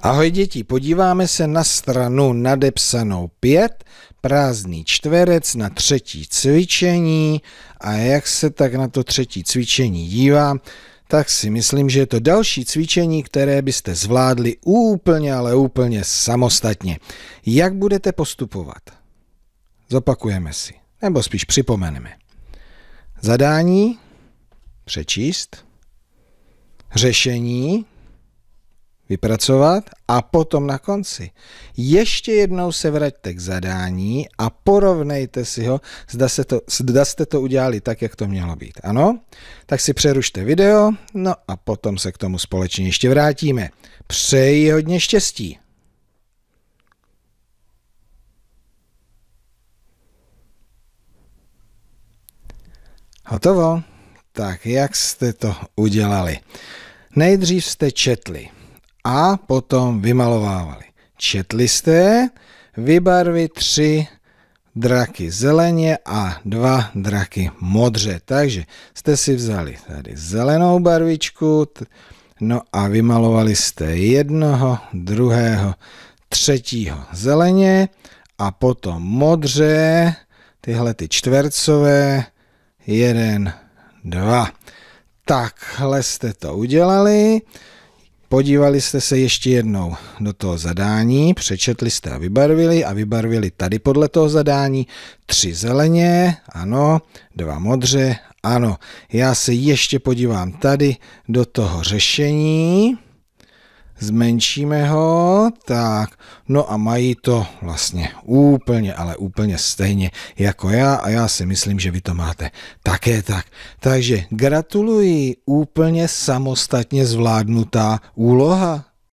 Ahoj děti, podíváme se na stranu nadepsanou 5, prázdný čtverec na třetí cvičení a jak se tak na to třetí cvičení dívám, tak si myslím, že je to další cvičení, které byste zvládli úplně, ale úplně samostatně. Jak budete postupovat? Zopakujeme si, nebo spíš připomeneme. Zadání, přečíst, řešení, vypracovat a potom na konci. Ještě jednou se vraťte k zadání a porovnejte si ho, zda, se to, zda jste to udělali tak, jak to mělo být. Ano? Tak si přerušte video, no a potom se k tomu společně ještě vrátíme. Přeji hodně štěstí. Hotovo? Tak jak jste to udělali? Nejdřív jste četli a potom vymalovávali. Četli jste, vybarvit tři draky zeleně a dva draky modře. Takže jste si vzali tady zelenou barvičku, no a vymalovali jste jednoho, druhého, třetího zeleně a potom modře, tyhle ty čtvercové, jeden, dva. Takhle jste to udělali. Podívali jste se ještě jednou do toho zadání, přečetli jste a vybarvili a vybarvili tady podle toho zadání tři zeleně, ano, dva modře, ano. Já se ještě podívám tady do toho řešení zmenšíme ho, tak, no a mají to vlastně úplně, ale úplně stejně jako já a já si myslím, že vy to máte také tak. Takže gratuluji, úplně samostatně zvládnutá úloha.